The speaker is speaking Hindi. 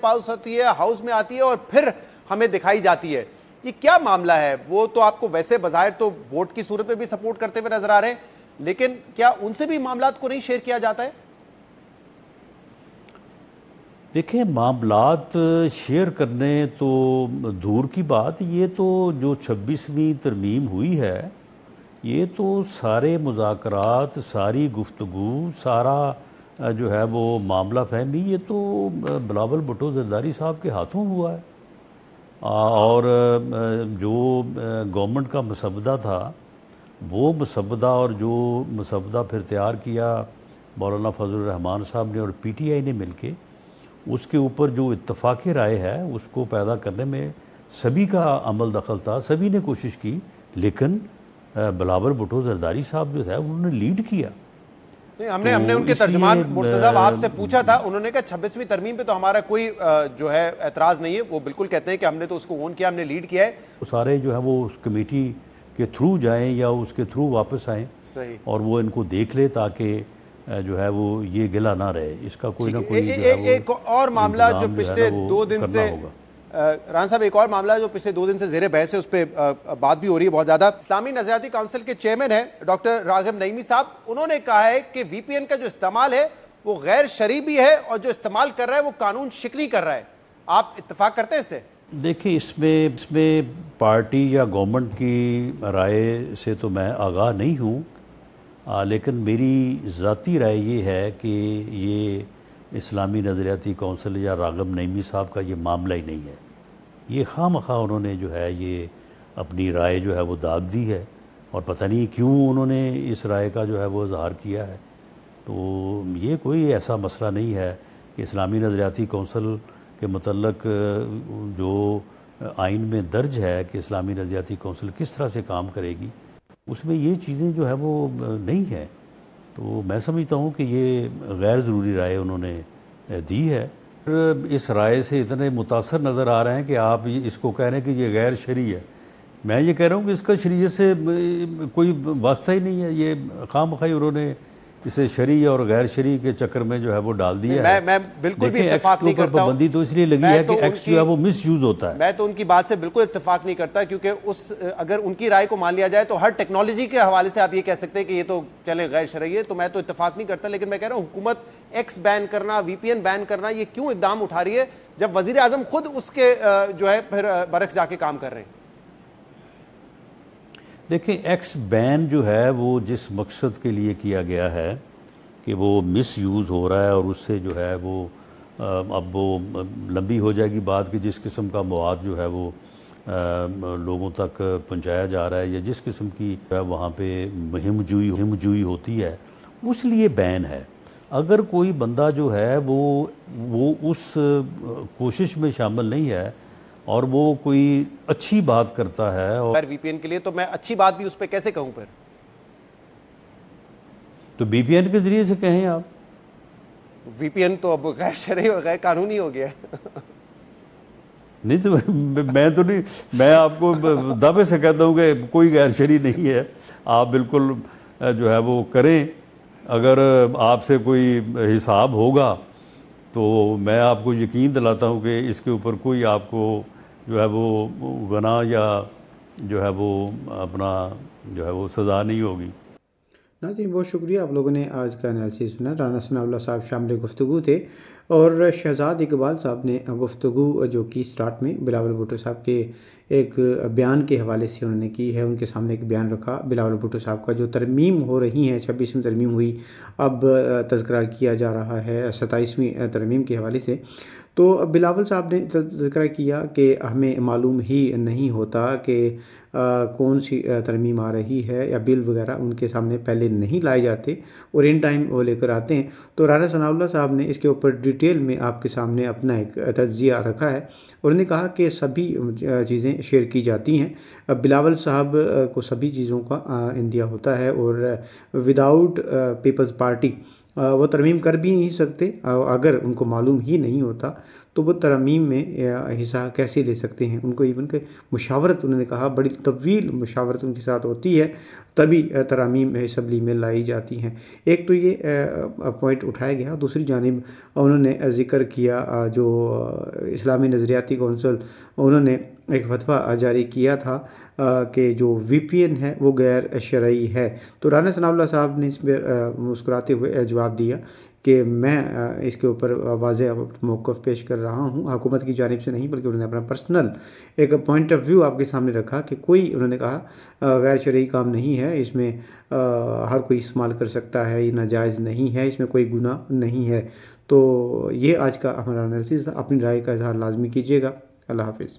पास होती है हाउस में आती है और फिर हमें दिखाई जाती है ये क्या मामला है वो तो आपको वैसे बाजार तो वोट की सूरत में भी सपोर्ट करते हुए नजर आ रहे हैं लेकिन क्या उनसे भी मामला को नहीं शेयर किया जाता है देखिए मामलात शेयर करने तो दूर की बात ये तो जो 26वीं तरमीम हुई है ये तो सारे मुजाकरात सारी गुफ्तगू सारा जो है वो मामला फहमी ये तो बिलावल भुटो जरदारी साहब के हाथों हुआ है और जो गवर्नमेंट का मसवदा था वो मसवदा और जो मसवदा फिर तैयार किया मौलाना फजल रहमान साहब ने और पी टी आई ने मिल के उसके ऊपर जो इतफाक़ राय है उसको पैदा करने में सभी का अमल दखल था सभी ने कोशिश की लेकिन बिलावल भुटो जरदारी साहब जो है उन्होंने लीड किया हमने हमने तो उनके तर्जमान मुर्तजाब आपसे पूछा था उन्होंने कहा छब्बीसवीं तरमीम पे तो हमारा कोई जो है एतराज नहीं है वो बिल्कुल कहते हैं कि हमने तो उसको ओन किया हमने लीड किया है सारे जो है वो उस कमेटी के थ्रू जाएं या उसके थ्रू वापस आए और वो इनको देख ले ताकि जो है वो ये गिला ना रहे इसका कोई ना कोई एक और मामला जो पिछले दो दिन से रान साहब एक और मामला जो पिछले दो दिन से जेर बहस है उस पर बात भी हो रही है बहुत ज़्यादा इस्लामी नजरियाती काउंसिल के चेयरमैन हैं डॉक्टर राघव नईमी साहब उन्होंने कहा है कि वी का जो इस्तेमाल है वो गैर शरी भी है और जो इस्तेमाल कर रहा है वो कानून शिकनी कर रहा है आप इतफाक करते हैं इससे देखिए इसमें इसमें पार्टी या गवर्नमेंट की राय से तो मैं आगाह नहीं हूँ लेकिन मेरी ज़ाती राय ये है कि ये इस्लामी नज़रियाती कौंसिल या रागम नईमी साहब का ये मामला ही नहीं है ये खाम खा उन्होंने जो है ये अपनी राय जो है वो दाब दी है और पता नहीं क्यों उन्होंने इस राय का जो है वो इजहार किया है तो ये कोई ऐसा मसला नहीं है कि इस्लामी नज़रियाती कौंसिल के मतलब जो आइन में दर्ज है कि इस्लामी नज़रियाती कौंसिल किस तरह से काम करेगी उसमें ये चीज़ें जो है वो नहीं हैं तो मैं समझता हूँ कि ये गैर ज़रूरी राय उन्होंने दी है इस राय से इतने मुतासर नज़र आ रहे हैं कि आप इसको कह रहे हैं कि ये गैर शरी है मैं ये कह रहा हूँ कि इसका शरीय से कोई वास्ता ही नहीं है ये खाम खाई उन्होंने इसे शरी और गैर शरी के चक्कर में जो है वो डाल दिया मैं, है मैं बिल्कुल भी इतफाक नहीं करता पाबंदी तो इसलिए लगी है तो कि एक्स जो है वो मिस यूज होता है मैं तो उनकी बात से बिल्कुल इतफाक नहीं करता क्योंकि उस अगर उनकी राय को मान लिया जाए तो हर टेक्नोलॉजी के हवाले से आप ये कह सकते हैं कि ये तो चले गैर शरीय है तो मैं तो इतफाक नहीं करता लेकिन मैं कह रहा हूँ हुकूमत एक्स बैन करना वीपीएन बैन करना ये क्यों इकदाम उठा रही है जब वजीर खुद उसके जो है फिर बरक्स जाके काम कर रहे हैं देखिए एक्स बैन जो है वो जिस मकसद के लिए किया गया है कि वो मिस यूज़ हो रहा है और उससे जो है वो अब वो लंबी हो जाएगी बात कि जिस किस्म का मवाद जो है वो लोगों तक पहुंचाया जा रहा है या जिस किस्म की वहाँ पे मुहिम जुई मुहिम जुई होती है उस लिए बैन है अगर कोई बंदा जो है वो वो उस कोशिश में शामिल नहीं है और वो कोई अच्छी बात करता है और वीपीएन के लिए तो मैं अच्छी बात भी उस पर कैसे कहूँ फिर तो वीपीएन के जरिए से कहें आप वीपीएन तो अब गैर शरीय और गैर कानूनी हो गया नहीं तो मैं तो नहीं मैं आपको दावे से कहता हूँ कि कोई गैर शरी नहीं है आप बिल्कुल जो है वो करें अगर आपसे कोई हिसाब होगा तो मैं आपको यकीन दिलाता हूँ कि इसके ऊपर कोई आपको जो है वो गना या जो है वो अपना जो है वो सज़ा नहीं होगी जी बहुत शुक्रिया आप लोगों ने आज का एनालिसिस सुना राना सनाउल्ला साहब शामिल गुफ्तु थे और शहजाद इकबाल साहब ने गुफ्तु जो कि स्टार्ट में बिलावल भुटो साहब के एक बयान के हवाले से उन्होंने की है उनके सामने एक बयान रखा बिलावल भुटो साहब का जो तरमीम हो रही हैं छब्बीसवीं तरमीम हुई अब तस्करा किया जा रहा है सताईसवीं तरमीम के हवाले से तो बिलावल साहब ने जिक्र किया कि हमें मालूम ही नहीं होता कि कौन सी तरमीम आ रही है या बिल वगैरह उनके सामने पहले नहीं लाए जाते और इन टाइम वो लेकर आते हैं तो राना सनाउल्ला साहब ने इसके ऊपर डिटेल में आपके सामने अपना एक तजिया रखा है और उन्होंने कहा कि सभी चीज़ें शेयर की जाती हैं बिलावल साहब को सभी चीज़ों का इंदिया होता है और विदाउट पीपल्स पार्टी वो तरमीम कर भी नहीं सकते अगर उनको मालूम ही नहीं होता तो वो तरमीम में हिस्सा कैसे ले सकते हैं उनको इवन के मुशावरत उन्होंने कहा बड़ी तवील मुशावरत उनके साथ होती है तभी तरामीम इसम्बली में लाई जाती हैं एक तो ये पॉइंट उठाया गया दूसरी जानब उन्होंने ज़िक्र किया जो इस्लामी नज़रियाती कौंसल उन्होंने एक फतवा जारी किया था कि जो वी पी एन है वो गैर शरा है तो राना सनाउल्ला साहब ने इस पर मुस्कुराते हुए जवाब दिया कि मैं इसके ऊपर वाज मौक़ पेश कर रहा हूँ हुकूमत की जानब से नहीं बल्कि उन्होंने अपना पर्सनल एक पॉइंट ऑफ व्यू आपके सामने रखा कि कोई उन्होंने कहा गैर शरी काम नहीं है इसमें हर कोई इस्तेमाल कर सकता है ये नाजायज़ नहीं है इसमें कोई गुना नहीं है तो ये आज का हमारा अनालिस अपनी राय का इजहार लाजमी कीजिएगा अल्लाह हाफिज़